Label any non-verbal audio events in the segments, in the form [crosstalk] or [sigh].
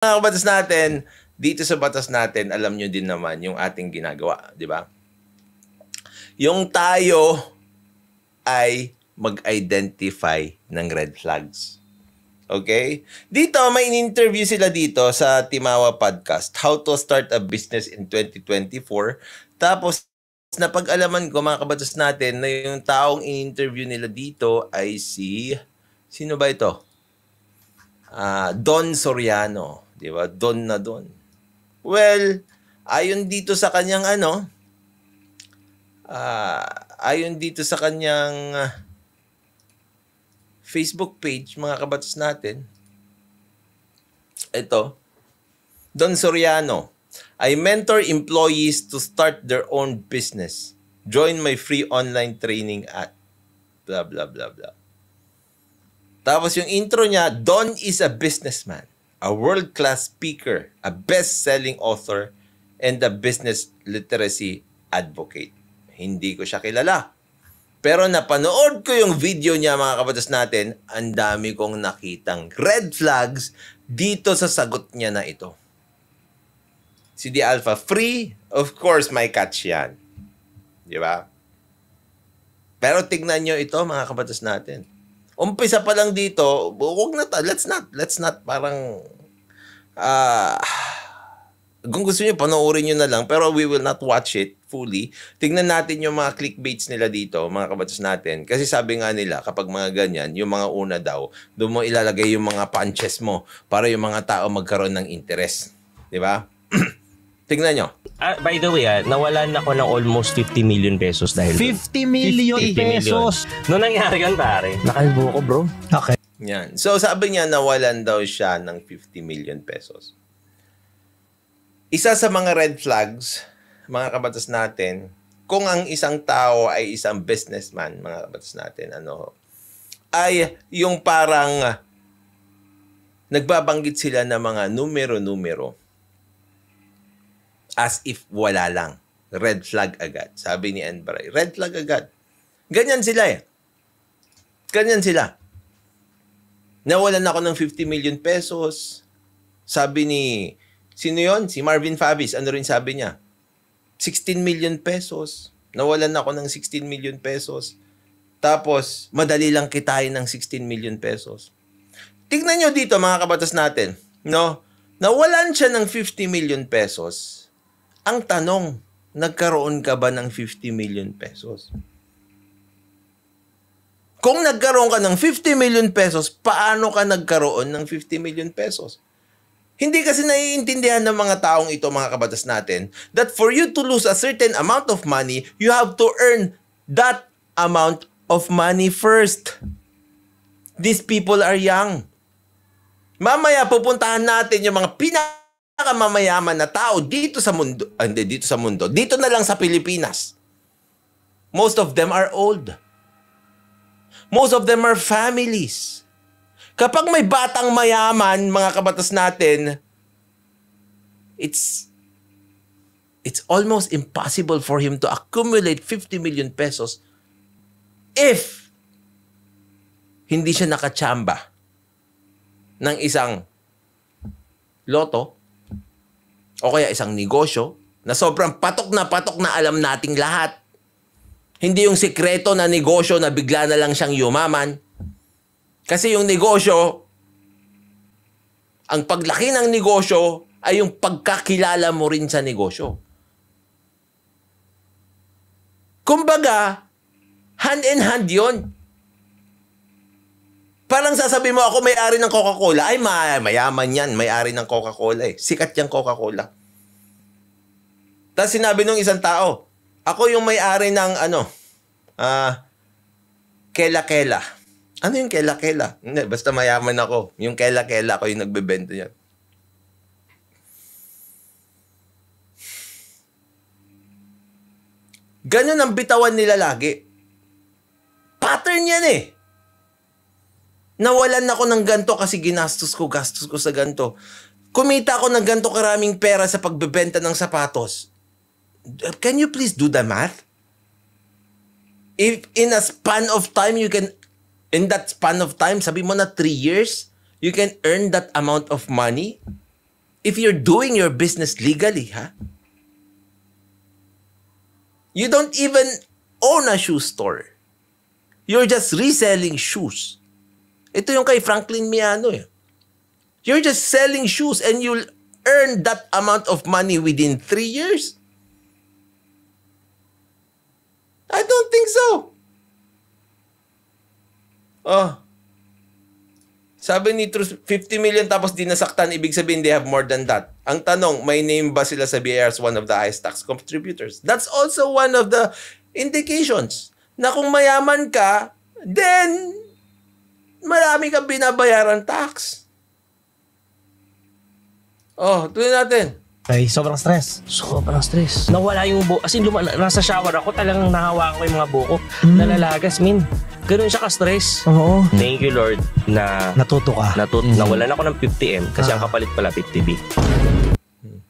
mga kabatas natin, dito sa batas natin, alam nyo din naman yung ating ginagawa, di ba? Yung tayo ay mag-identify ng red flags. Okay? Dito, may in-interview sila dito sa Timawa Podcast, How to Start a Business in 2024. Tapos, napag-alaman ko mga kabatas natin na yung taong in-interview nila dito ay si... Sino ba ito? Uh, Don Soriano. Di ba? Doon na doon. Well, ayon dito sa kanyang ano, uh, ayon dito sa kanyang ah, Facebook page, mga kabatos natin, ito, Don Soriano, I mentor employees to start their own business. Join my free online training at blah, blah, blah, blah. Tapos yung intro niya, Don is a businessman a world-class speaker, a best-selling author, and a business literacy advocate. Hindi ko siya kilala. Pero napanood ko yung video niya mga kabatas natin, ang dami kong nakitang red flags dito sa sagot niya na ito. CD Alpha, free, of course my catch yan. Di ba? Pero tignan niyo ito mga kabatas natin umpisa pa lang dito, wag na, ta, let's not, let's not, parang, ah, uh, kung gusto niyo panoorin niyo na lang pero we will not watch it fully. Tingnan natin yung mga clickbaits nila dito, mga kabatas natin. Kasi sabi nga nila, kapag mga ganyan, yung mga una daw, doon mo ilalagay yung mga punches mo para yung mga tao magkaroon ng interest. Di ba? Tingnan nyo. Uh, by the way, ah, nawalan ako ng almost 50 million pesos dahil 50 million 50 million. pesos. Noong nangyari yun, pare, nakalbo ko, bro. Okay. Yan. So sabi niya nawalan daw siya ng 50 million pesos. Isa sa mga red flags, mga kabatas natin, kung ang isang tao ay isang businessman, mga kabatas natin, ano, ay yung parang ah, nagbabanggit sila ng mga numero-numero. As if wala lang. Red flag agad. Sabi ni Anne red flag agad. Ganyan sila eh. Ganyan sila. Nawalan ako ng 50 million pesos. Sabi ni, sino yon Si Marvin Fabis. Ano rin sabi niya? 16 million pesos. Nawalan ako ng 16 million pesos. Tapos, madali lang kitain ng 16 million pesos. Tignan nyo dito mga kabatas natin. No? Nawalan siya ng 50 million pesos. Ang tanong, nagkaroon ka ba ng 50 million pesos? Kung nagkaroon ka ng 50 million pesos, paano ka nagkaroon ng 50 million pesos? Hindi kasi naiintindihan ng mga taong ito, mga kabatas natin, that for you to lose a certain amount of money, you have to earn that amount of money first. These people are young. Mamaya pupuntahan natin yung mga pinaka pinakamayaman na tao dito sa mundo, ah, hindi dito sa mundo, dito na lang sa Pilipinas. Most of them are old. Most of them are families. Kapag may batang mayaman, mga kabatas natin, it's it's almost impossible for him to accumulate 50 million pesos if hindi siya nakachamba ng isang loto o kaya isang negosyo na sobrang patok na patok na alam nating lahat. Hindi yung sikreto na negosyo na bigla na lang siyang yumaman. Kasi yung negosyo, ang paglaki ng negosyo ay yung pagkakilala mo rin sa negosyo. Kumbaga, hand in hand yon Parang sasabi mo ako may-ari ng Coca-Cola. Ay, may mayaman yan. May-ari ng Coca-Cola eh. Sikat yung Coca-Cola. Tapos sinabi nung isang tao, ako yung may-ari ng ano, ah, uh, kela-kela. Ano yung kela-kela? Hindi, basta mayaman ako. Yung kela-kela, ako yung nagbebenta yan. Ganun ang bitawan nila lagi. Pattern yan eh. Nawalan ako ng ganto kasi ginastos ko, gastos ko sa ganto. Kumita ako ng ganto karaming pera sa pagbebenta ng sapatos. Can you please do the math? If in a span of time you can in that span of time, sabi mo na 3 years, you can earn that amount of money if you're doing your business legally, ha? You don't even own a shoe store. You're just reselling shoes. Ito yung kay Franklin Miano eh. You're just selling shoes and you'll earn that amount of money within three years? I don't think so. Oh. Sabi ni Truth, 50 million tapos di nasaktan, ibig sabihin they have more than that. Ang tanong, may name ba sila sa BIR as one of the highest tax contributors? That's also one of the indications na kung mayaman ka, then marami kang binabayaran tax. Oh, tuloy natin. Okay, sobrang stress. Sobrang stress. Nawala yung buko. As in, luma- nasa shower ako, talagang nahawakan ko yung mga buko. Mm. Nalalagas, min. Ganun siya ka-stress. Oo. Thank you, Lord, na... Natuto ka. Natut- hmm Nawalan ako ng 50M kasi ah. ang kapalit pala 50B. Hmm.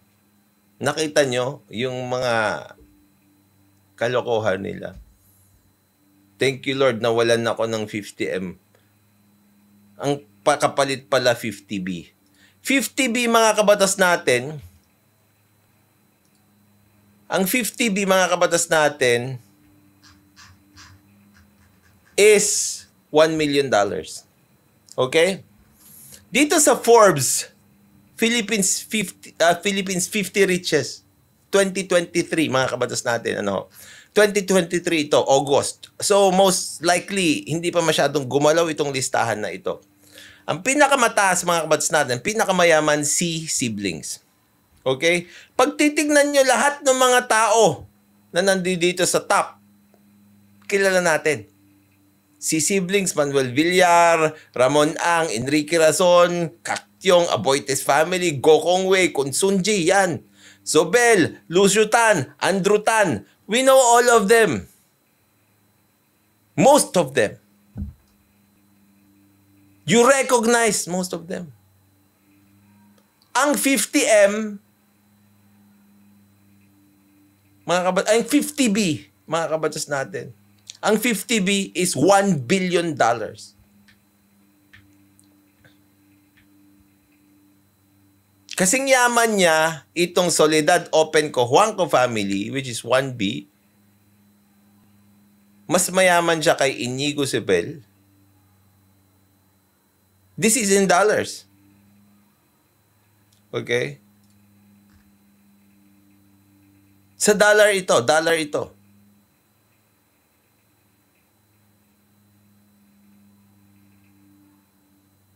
Nakita nyo yung mga kalokohan nila. Thank you, Lord, nawalan ako ng 50M ang pakapalit pala 50B. 50B mga kabatas natin, ang 50B mga kabatas natin is 1 million dollars. Okay? Dito sa Forbes, Philippines 50 uh, ah, Philippines 50 richest 2023 mga kabatas natin ano 2023 ito August. So most likely hindi pa masyadong gumalaw itong listahan na ito. Ang pinakamataas mga kabats natin, pinakamayaman si siblings. Okay? Pagtitignan nyo lahat ng mga tao na nandito sa top, kilala natin. Si siblings, Manuel Villar, Ramon Ang, Enrique Razon, Kaktyong, Aboites Family, Gokong Wei, Kunsunji, yan. Sobel, Lucio Tan, Andrew Tan, we know all of them. Most of them. You recognize most of them. Ang 50M, mga kabat ang 50B, mga kabatas natin, ang 50B is 1 billion dollars. Kasing yaman niya, itong Soledad Open Co. Juanco family, which is 1B, mas mayaman siya kay Inigo Sebel, This is in dollars. Okay? Sa dollar ito, dollar ito.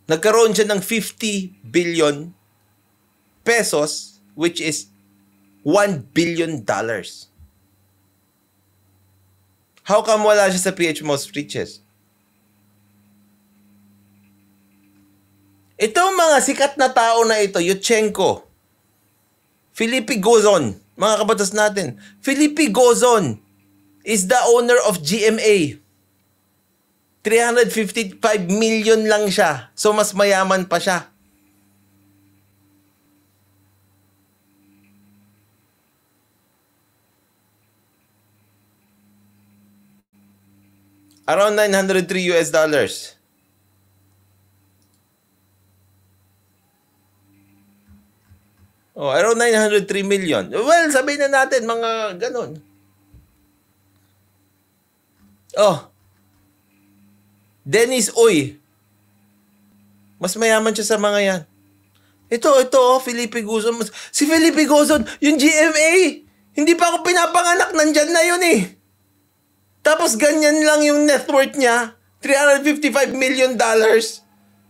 Nagkaroon siya ng 50 billion pesos which is 1 billion dollars. How come wala siya sa PH Most Riches? Itong mga sikat na tao na ito, Yuchenko, Filipe Gozon, mga kabatas natin, Filipe Gozon is the owner of GMA. 355 million lang siya. So, mas mayaman pa siya. Around 903 US dollars. Oh, around 903 million. Well, sabihin na natin mga ganun. Oh. Dennis Uy. Mas mayaman siya sa mga yan. Ito, ito, oh, Felipe Guzon. Si Felipe Guzon, yung GMA. Hindi pa ako pinapanganak, nandyan na 'yon eh. Tapos ganyan lang yung net worth niya. 355 million dollars.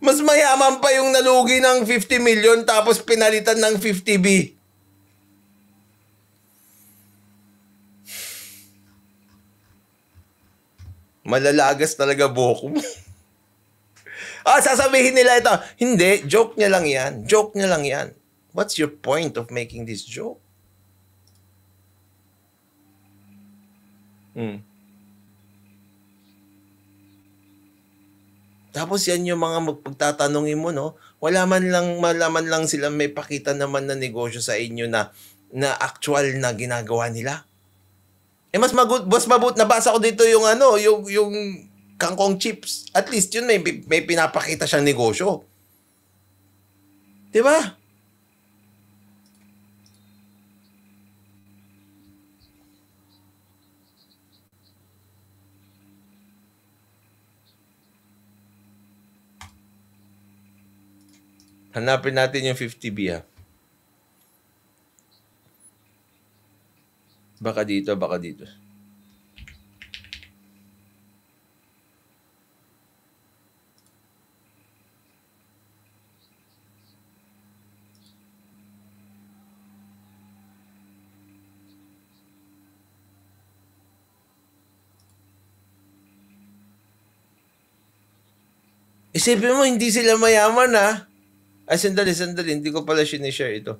Mas mayaman pa yung nalugi ng 50 million tapos pinalitan ng 50B. Malalagas talaga buhok mo. [laughs] ah, sasabihin nila ito. Hindi, joke niya lang yan. Joke niya lang yan. What's your point of making this joke? Hmm. Tapos yan yung mga magpagtatanongin mo, no? Wala man lang, malaman lang sila may pakita naman na negosyo sa inyo na, na actual na ginagawa nila. Eh, mas, magut, mas mabut, nabasa ko dito yung ano, yung, yung kangkong chips. At least yun, may, may pinapakita siyang negosyo. Diba? Hanapin natin yung 50B ha. Ah. Baka dito, baka dito. Isipin mo, hindi sila mayaman ha. Ah. Ay, sandali, sandali. Hindi ko pala sinishare ito.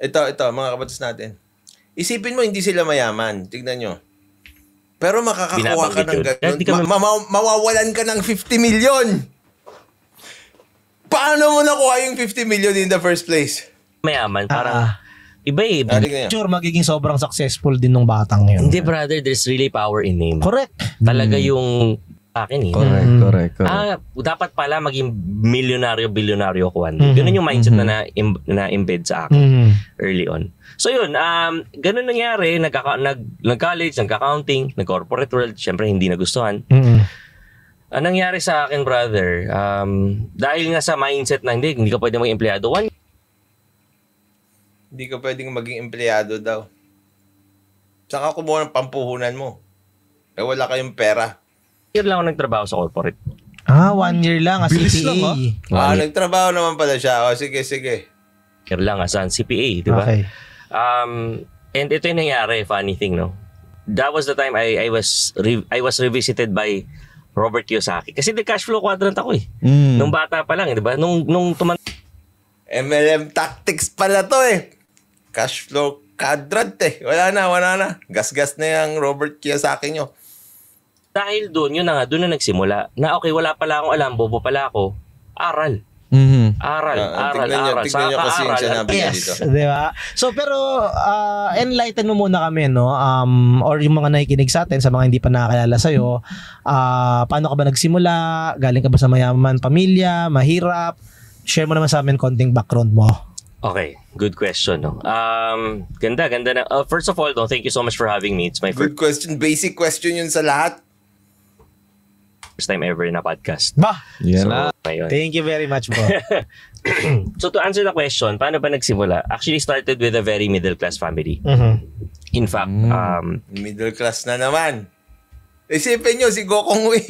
Ito, ito, mga kabatas natin. Isipin mo, hindi sila mayaman. Tignan nyo. Pero makakakuha ka ng ganun. Ka ma- ma- mawawalan ka ng 50 million! Paano mo nakuha yung 50 million in the first place? Mayaman. para uh, ah. Iba eh. Ah, sure, magiging sobrang successful din nung batang yun. Hindi brother, there's really power in name. Correct. Talaga hmm. yung akin eh. Correct, mm. correct, correct. Ah, dapat pala maging milyonaryo, bilyonaryo ko one day. Mm-hmm. Ganun yung mindset mm-hmm. na na-im- mm. na-embed sa akin mm-hmm. early on. So yun, um, ganun nangyari. Nagka- nag- nag-college, nag-accounting, nag-corporate world. syempre hindi nagustuhan. Mm-hmm. Ang nangyari sa akin, brother, um, dahil nga sa mindset na hindi, hindi ka pwede maging empleyado. One, hindi ka pwedeng maging empleyado daw. Saan ka kumuha ng pampuhunan mo? Eh wala kayong pera year lang ako nagtrabaho sa corporate. Ah, one year lang as Bilis CPA. Lang, ha? Ah, ah nagtrabaho naman pala siya. O, oh, sige, sige. Year lang as an CPA, di ba? Okay. Um, and ito yung nangyari, funny thing, no? That was the time I I was re- I was revisited by Robert Kiyosaki. Kasi the cash flow quadrant ako eh. Mm. Nung bata pa lang, eh, di ba? Nung, nung tuman... MLM tactics pala to eh. Cash flow quadrant eh. Wala na, wala na. Gas-gas na yung Robert Kiyosaki nyo. Dahil doon, yun na nga, doon na nagsimula. Na okay, wala pala akong alam, bobo pala ako. Aral. Mm-hmm. Aral, uh, aral, tignan aral. Niyo, tignan niyo kasi aral, yung sinabi yes, niya dito. Di ba? So pero uh, enlighten mo muna kami no um, or yung mga nakikinig sa atin sa mga hindi pa nakakilala sa iyo. Uh, ah, paano ka ba nagsimula? Galing ka ba sa mayaman pamilya? Mahirap? Share mo naman sa amin konting background mo. Okay, good question. No? Um, ganda, ganda na. Uh, first of all, though, thank you so much for having me. It's my first... Good question. Basic question yun sa lahat first time ever na podcast. Ba! Yan so, na. Thank you very much, bro. [laughs] so to answer the question, paano ba nagsimula? Actually started with a very middle class family. Mm-hmm. In fact, mm. um, middle class na naman. Isipin nyo si Gokong Wei.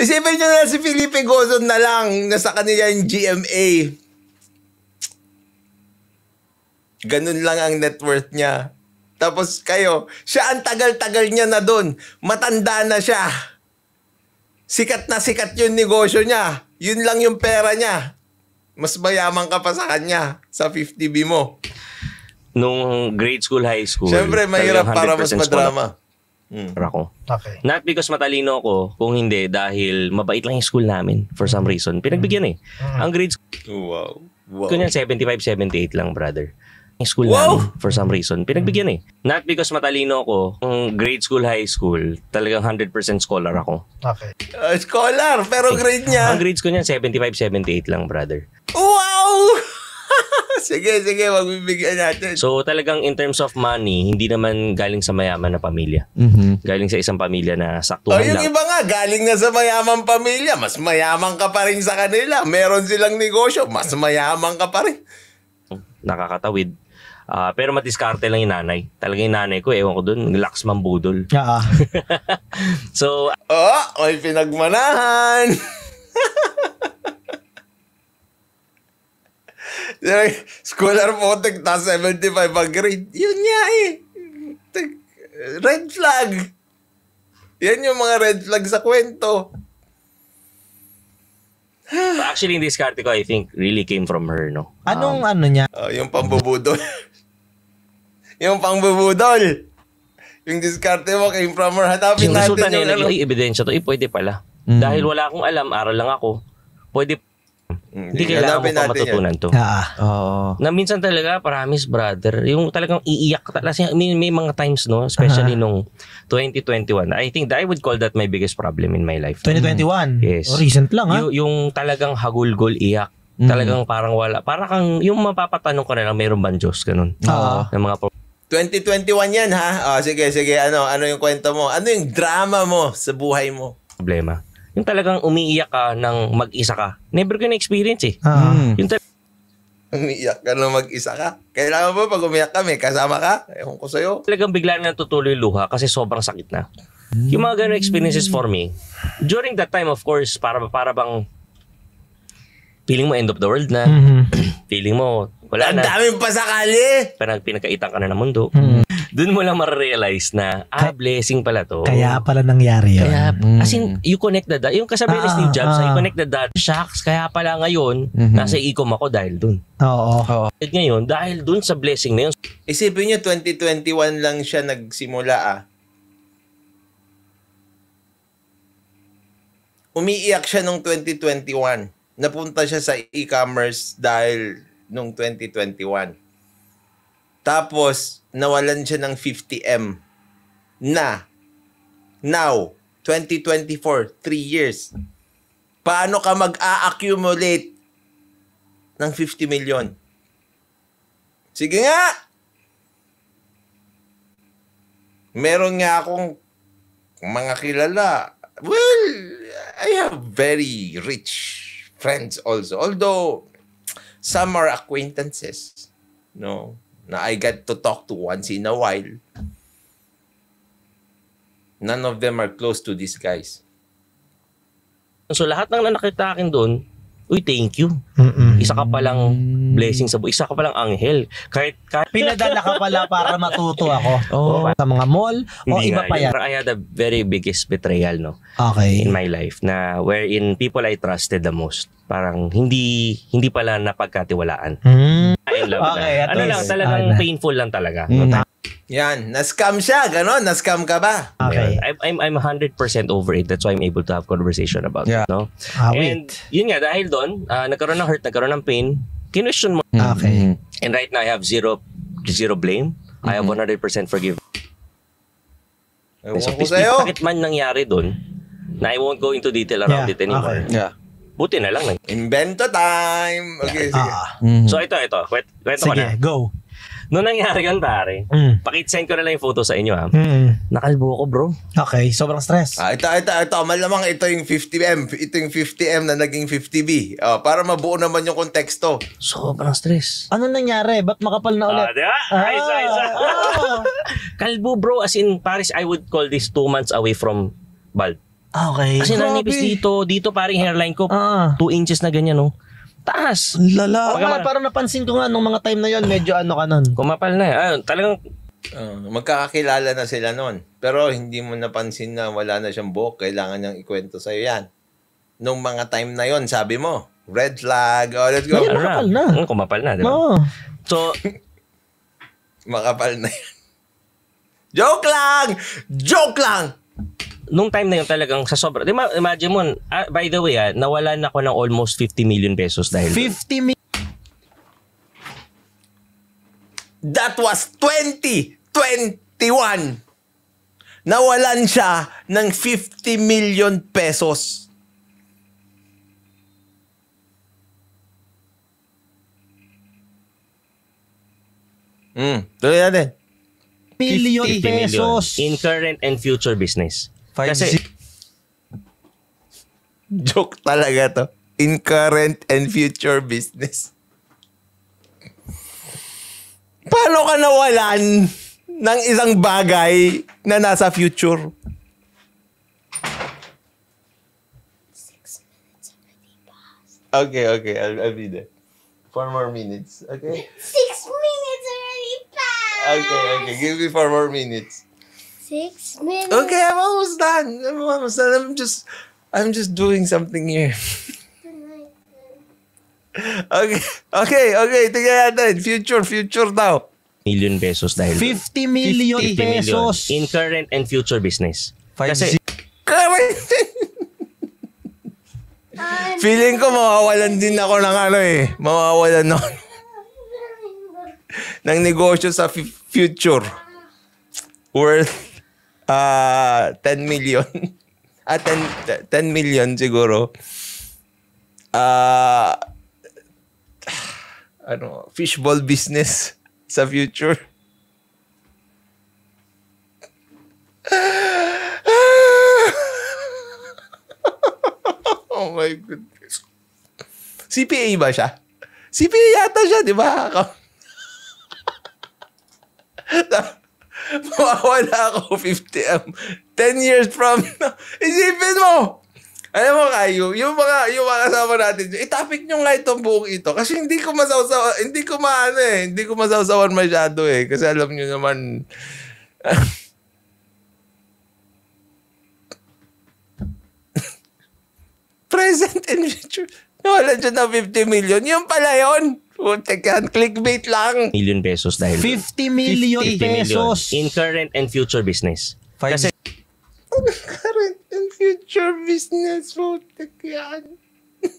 Isipin nyo na si Felipe Gozon na lang nasa kanila yung GMA. Ganun lang ang net worth niya. Tapos kayo, siya ang tagal-tagal niya na doon. Matanda na siya. Sikat na sikat yung negosyo niya. Yun lang yung pera niya. Mas mayaman ka pa sa kanya sa 50B mo. Nung grade school, high school. Siyempre, mahirap para mas madrama. Hmm. Ako. Okay. Not because matalino ako, kung hindi, dahil mabait lang yung school namin for some hmm. reason. Pinagbigyan eh. Hmm. Ang grade school. Wow. wow. Kunyan, 75-78 lang, brother yung school wow! namin for some reason. Pinagbigyan eh. Not because matalino ako, Kung grade school, high school, talagang 100% scholar ako. Okay. Uh, scholar, pero eh, grade niya. Ang grades ko niya, 75, 78 lang, brother. Wow! [laughs] sige, sige, magbibigyan natin. So talagang in terms of money, hindi naman galing sa mayaman na pamilya. Mm-hmm. Galing sa isang pamilya na saktuhan oh, yung lang. yung iba nga, galing na sa mayaman pamilya, mas mayaman ka pa rin sa kanila. Meron silang negosyo, mas mayaman ka pa rin. Nakakatawid. Uh, pero matiskarte lang yung nanay. Talaga yung nanay ko, ewan ko dun, lax mambudol. Yeah. so, oh, may pinagmanahan! Scholar Potek, ta 75 ang grade. Yun nga eh. Red flag. Yan yung mga red flag sa kwento. Actually, yung discarte ko, I think, really came from her, no? Anong um, ano niya? Uh, yung pambubudol. [laughs] Yung pangbubudol. Yung diskarte mo came from her. Hanapin yung natin resulta yung ano. ebidensya to. Eh, pwede pala. Mm. Dahil wala akong alam, aral lang ako. Pwede mm, hindi mm, kailangan mo pa matutunan yan. to. Ah. Oh. Na minsan talaga, promise brother, yung talagang iiyak. Kasi may, may mga times, no? Especially uh-huh. nung 2021. I think that I would call that my biggest problem in my life. 2021? Mm. Yes. Oh, recent lang, ha? Ah. Y- yung talagang hagulgol iyak. Mm. Talagang parang wala. Parang kang, yung mapapatanong ko na lang, mayroon ba Diyos? Ganun. Oo. Uh-huh. Ah. Ng mga 2021 yan ha. Oh, sige, sige. Ano, ano yung kwento mo? Ano yung drama mo sa buhay mo? Problema. Yung talagang umiiyak ka ng mag-isa ka. Never ko na-experience eh. Ah. Hmm. Yung ta- umiiyak ka ng mag-isa ka. Kailangan mo pag umiyak kami, kasama ka. Ewan ko sa'yo. Talagang bigla na natutuloy luha kasi sobrang sakit na. Hmm. Yung mga ganun experiences for me, during that time of course, para, para bang feeling mo end of the world na. Mm-hmm. [clears throat] feeling mo wala Ang na. daming pasakali! Parang pinagkaitan ka na ng mundo. Mm. Doon mo lang marerealize na, ah, blessing pala to. Kaya pala nangyari yun. Kaya, mm. as in, you connect the dots. Yung kasabi ni ah, Steve Jobs, ah. you ah. connect the dots. Shucks, kaya pala ngayon, mm-hmm. nasa ecom ako dahil doon. Oo. Oo. Ngayon, dahil doon sa blessing na yun. Isipin nyo, 2021 lang siya nagsimula ah. Umiiyak siya nung 2021. Napunta siya sa e-commerce dahil nung 2021. Tapos, nawalan siya ng 50M na now, 2024, 3 years. Paano ka mag-a-accumulate ng 50 million? Sige nga! Meron nga akong mga kilala. Well, I have very rich friends also. Although, Some are acquaintances, no, na I get to talk to once in a while. None of them are close to these guys. So lahat ng nakita akin doon, uy, thank you. Mm-mm. Isa ka palang mm. blessing sa buhay. Isa ka palang anghel. Kahit, kahit... Pinadala ka pala para matuto ako. Oh. Sa mga mall o iba pa yan. I had a very biggest betrayal, no? Okay. In my life. Na wherein people I trusted the most. Parang hindi hindi pala napagkatiwalaan. Mm. I love okay, that. Ano lang, talagang ah, painful lang talaga. Mm. No? Yan, na-scam siya, gano'n, na-scam ka ba? Okay. Yeah. I'm, I'm, I'm 100% over it. That's why I'm able to have conversation about yeah. it, no? Ah, wait. And yun nga, dahil doon, uh, ah, nagkaroon ng hurt, nagkaroon ng pain, kinwestiyon mo. Mm-hmm. Okay. Mm-hmm. And right now, I have zero zero blame. Mm-hmm. I have 100% mm-hmm. forgive. Ewan so, ko sa'yo. Bakit man nangyari doon, na I won't go into detail around yeah. it anymore. Okay. Yeah. Buti na lang. Invento time! Okay, yeah. sige. Ah. ah. Mm-hmm. So, ito, ito. Kwento ko na. Sige, go. Noong nangyari yun, pare, mm. pakitsend ko na lang yung photo sa inyo, ha? Ah. Mm. Nakalbo ko, bro. Okay, sobrang stress. Ah, ito, ito, ito. Malamang ito yung 50M. Ito yung 50M na naging 50B. Oh, ah, para mabuo naman yung konteksto. Sobrang stress. Ano nangyari? Ba't makapal na ulit? Ah, di ba? Ah, isa, isa. Ah. [laughs] Kalbo, bro. As in, Paris, I would call this two months away from bald. Ah, okay. Kasi Grabe. nanipis dito. Dito, parang hairline ko. 2 ah. inches na ganyan, no? Oh. Taas. Ang lala. Oo nga, parang napansin ko nga nung mga time na yon medyo ano ka nun. Kumapal na. eh. Ah, talagang Ah, magkakakilala na sila noon. Pero hindi mo napansin na wala na siyang book. Kailangan niyang ikwento sa'yo yan. Nung mga time na yon sabi mo, red flag, oh, let's go. Ayun. Kumapal na. Mm, kumapal na, di ba? Oo. So, [laughs] Makapal na yan. Joke lang! Joke lang! nung time na yun talagang sa sobra. Di ma- imagine mo, ah, by the way, ah, nawalan ako ng almost 50 million pesos dahil 50 million. That was 2021. Nawalan siya ng 50 million pesos. Mm, tuloy natin. Million 50 million in current and future business. Kasi, [laughs] joke talaga to. In current and future business. Paano ka nawalan ng isang bagay na nasa future? Okay, okay. I'll, I'll be there. Four more minutes. Okay. Six minutes already passed. Okay, okay. Give me four more minutes. Six minutes. Okay, I'm almost done. I'm almost done. I'm just, I'm just doing something here. okay, okay, okay. Tingnan natin. Future, future daw. Million pesos dahil. 50 million 50 pesos. Million in current and future business. Five Kasi, current. Feeling ko mawawalan din ako ng ano eh. Mawawalan no. ng negosyo sa future. Worth uh, ah, 10 million. [laughs] ah, 10, 10 million siguro. Uh, ano, fishball business [laughs] sa future. [laughs] oh my goodness. CPA ba siya? CPA yata siya, di ba? mawawala ako 50, um, 10 years from now. Isipin mo! Alam mo kayo, yung mga yung mga kasama natin, i-topic nyo nga itong buong ito. Kasi hindi ko masawsawa, hindi ko maano eh, hindi ko masawsawan masyado eh. Kasi alam nyo naman, [laughs] present and future, nawala dyan na 50 million. Yung pala yun. Puta yan, clickbait lang. Million pesos dahil. 50 million 50 pesos. Million in current and future business. Five. Kasi, current and future business, puta yan.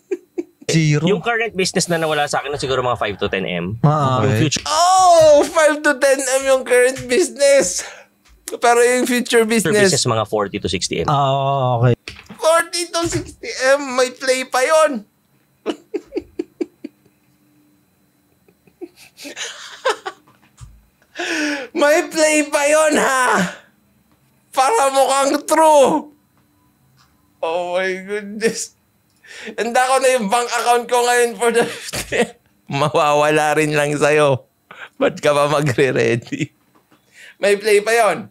[laughs] Zero. Yung current business na nawala sa akin na siguro mga 5 to 10 M. Ah, okay. future. Oh, 5 to 10 M yung current business. Pero yung future business. Future business mga 40 to 60 M. Ah, oh, okay. 40 to 60 M, may play pa yon. [laughs] May play pa yon ha! Para mukhang true! Oh my goodness. Handa ko na yung bank account ko ngayon for the... [laughs] Mawawala rin lang sa'yo. Ba't ka pa magre-ready? May play pa yon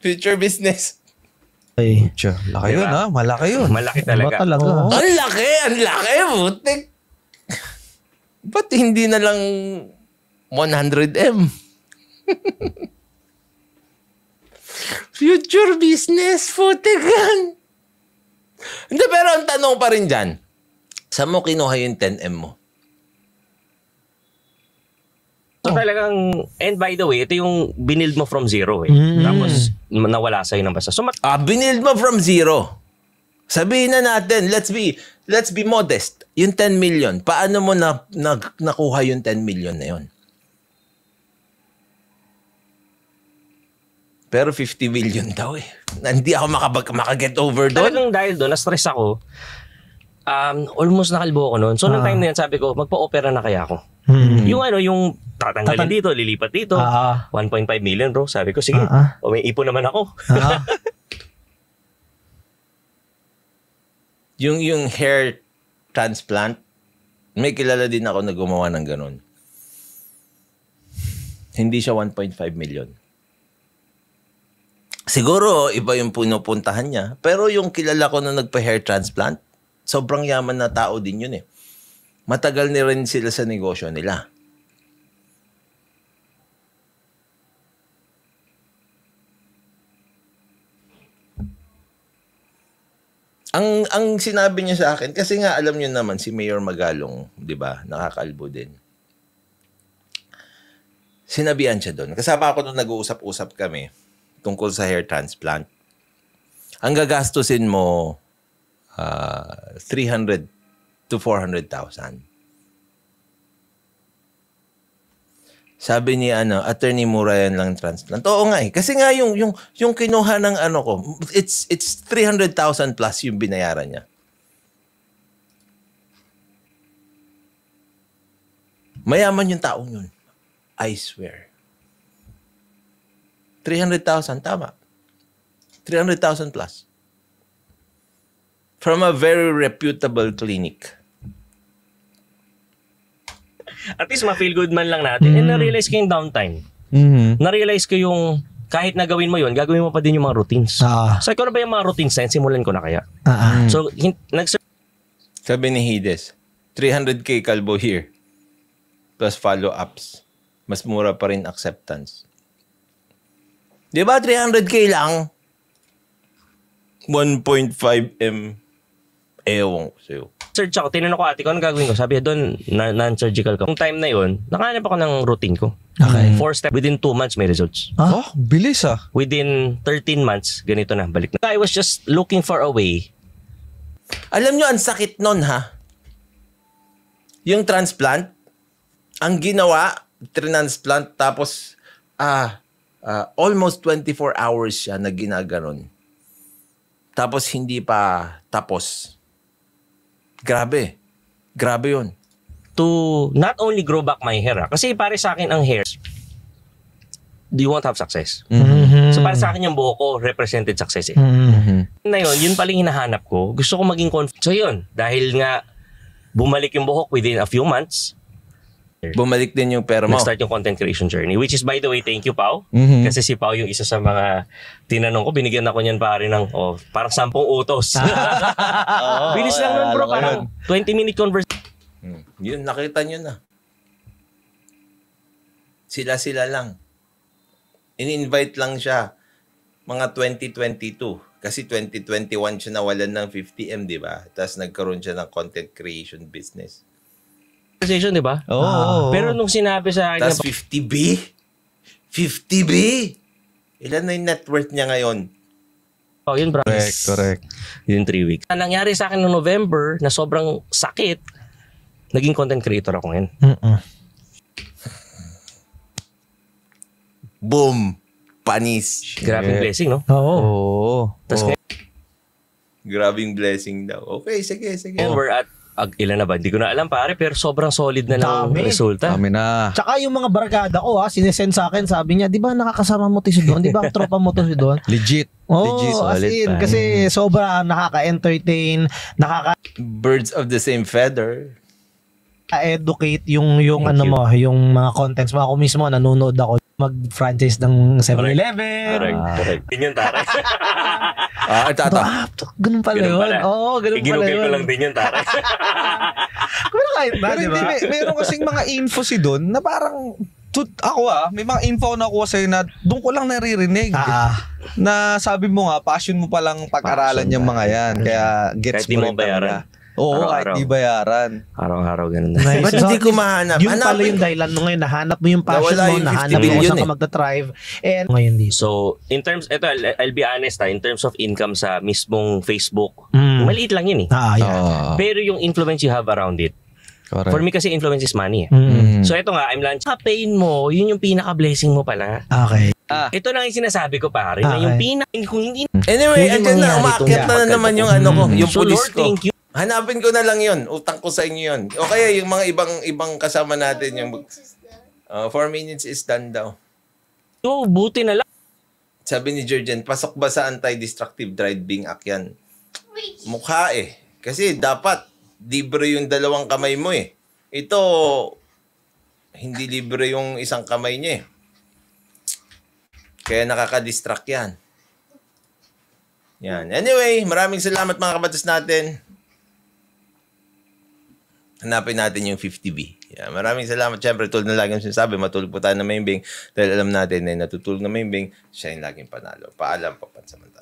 Future business. Ay, tiyo, laki diba? yun ah. ha. Malaki yun. Malaki talaga. Malaki diba talaga. Ang laki! Ang laki! Butik Ba't hindi na lang 100M? [laughs] Future business, futegan. Hindi, pero ang tanong pa rin dyan, saan mo kinuha yung 10M mo? So oh. talagang, and by the way, ito yung binild mo from zero eh. Mm. Tapos nawala sa'yo nang basta. So, mat- ah, binild mo from zero. Sabihin na natin, let's be, let's be modest. Yung 10 million, paano mo na, na nakuha yung 10 million na yun? Pero 50 million daw eh. Hindi ako makabag, makaget over doon. Talagang dahil doon, na-stress ako. Um, almost nakalbo ako noon. So, ah. nung time na yan, sabi ko, magpa-opera na kaya ako. Hmm. Yung ano, yung tatanggalin Tatan- dito, lilipat dito. Ah. 1.5 million bro. Sabi ko, sige, ah. ah. o naman ako. Ah. [laughs] Yung, yung hair transplant, may kilala din ako na gumawa ng ganun. Hindi siya 1.5 million. Siguro, iba yung pinupuntahan niya. Pero yung kilala ko na nagpa-hair transplant, sobrang yaman na tao din yun eh. Matagal ni rin sila sa negosyo nila. Ang ang sinabi niya sa akin kasi nga alam niyo naman si Mayor Magalong, 'di ba? Nakakalbo din. Sinabihan siya doon. Kasama ako nung nag-uusap-usap kami tungkol sa hair transplant. Ang gagastusin mo uh, ah, 300 to 400,000. Sabi ni ano, attorney mura yan lang transplant. Oo nga eh. Kasi nga yung yung yung kinuha ng ano ko, it's it's 300,000 plus yung binayaran niya. Mayaman yung taong yun. I swear. 300,000, tama. 300,000 plus. From a very reputable clinic at least ma-feel good man lang natin. Mm. And na-realize ko yung downtime. Mm-hmm. Na-realize ko yung kahit na gawin mo yun, gagawin mo pa din yung mga routines. Uh-huh. So, ikaw na ba yung mga routines na Simulan ko na kaya. Uh-huh. So, hin- nag- Sabi ni Hides, 300k kalbo here plus follow-ups. Mas mura pa rin acceptance. Di ba 300k lang? 1.5M. Ewan ko sa'yo. Search ako, tinanong ko ate ko, ano gagawin ko? Sabi niya, doon, non-surgical ka. Yung time na yun, nakahanap ako ng routine ko. Okay. Mm. Four step, within two months may results. Ah, oh, bilis ah. Within 13 months, ganito na, balik na. I was just looking for a way. Alam nyo, ang sakit nun ha. Yung transplant, ang ginawa, transplant, tapos, ah, ah, almost 24 hours siya na ginaganon. Tapos hindi pa tapos. Grabe. Grabe yon To not only grow back my hair, ha? Ah. kasi pare sa akin ang hair, do you want have success? Mm-hmm. So para sa akin yung buho ko, represented success eh. Mm-hmm. Na yun, yun paling hinahanap ko. Gusto ko maging confident. So yun, dahil nga bumalik yung buhok within a few months, Bumalik din yung pera mo. Nag-start yung content creation journey. Which is, by the way, thank you, Pau. Mm-hmm. Kasi si Pau yung isa sa mga tinanong ko. Binigyan ako niyan pare ng, oh, parang sampung utos. oh, [laughs] [laughs] Bilis lang nun, bro. Parang 20-minute conversation. Hmm. Yun, nakita nyo na. Sila-sila lang. In-invite lang siya. Mga 2022. Kasi 2021 siya nawalan ng 50M, di ba? Tapos nagkaroon siya ng content creation business conversation, di ba? Oo. Oh. Pero nung sinabi sa akin... Tapos 50B? 50B? Ilan na yung net worth niya ngayon? Oh, yun, bro. Correct, correct. Yun, three weeks. Ang nangyari sa akin noong November na sobrang sakit, naging content creator ako ngayon. Mm-mm. Boom! Panis. Grabing blessing, no? Oo. Oh. oh. Tapos oh. Grabing blessing daw. Okay, sige, sige. And we're at ag ilan na ba? Hindi ko na alam pare, pero sobrang solid na lang Dami. resulta. Dami na. Tsaka yung mga barkada ko ha, sinesend sa akin, sabi niya, di ba nakakasama mo to si Don? Di ba ang tropa mo to si Don? [laughs] Legit. Oh, Legit, as in, pa. kasi sobra nakaka-entertain, nakaka Birds of the same feather. educate yung yung Thank ano you. mo, yung mga contents mo. Ako mismo nanonood ako mag-franchise ng 7-Eleven. Correct, correct. Yun taray. [laughs] ah, tata. Ito, ganun pala ganun yun. Pala. Oo, ganun pala yun. ko lang din yung taray. [laughs] Pero kahit na, di ba? May, meron kasing mga info si Don na parang to, ako ah, may mga info na ako sa'yo na doon ko lang naririnig. Ah, ah. Na sabi mo nga, passion mo palang pag-aralan yung mga yan. Kaya gets Kahit mo rin talaga. Oo, kahit di bayaran. Araw-araw ganun na. Ba't hindi ko mahanap? Yun pala yung dahilan mo ngayon. Nahanap mo yung passion Nawala mo, yung nahanap mo kung saan ka eh. magta-thrive. And ngayon dito. So, in terms, ito, I'll, I'll be honest ha, ah, in terms of income sa mismong Facebook, mm. maliit lang yun eh. Ah, yeah. Oh. Pero yung influence you have around it, Correct. For me kasi influence is money. Eh. Mm. So ito nga, I'm lunch. Papain mo, yun yung pinaka-blessing mo pala. Okay. Ah. Ito lang yung sinasabi ko pare, okay. na yung pinaka... Kung hindi... Anyway, andyan na, umakyat na, na naman yung ano ko, mm-hmm. yung so, pulis Lord, ko. thank you. Hanapin ko na lang yon. Utang ko sa inyo yon. O kaya yung mga ibang ibang kasama natin yung mag- uh, four minutes is done daw. So, oh, buti na lang. Sabi ni Jurgen, pasok ba sa anti-destructive driving act yan? Mukha eh. Kasi dapat libre yung dalawang kamay mo eh. Ito, hindi libre yung isang kamay niya eh. Kaya nakaka-distract yan. Yan. Anyway, maraming salamat mga kabatas natin hanapin natin yung 50B. Yeah, maraming salamat. Siyempre, tulad na laging sinasabi, matulog po tayo na may dahil alam natin na natutulog na may siya yung laging panalo. Paalam, po, papansamantala.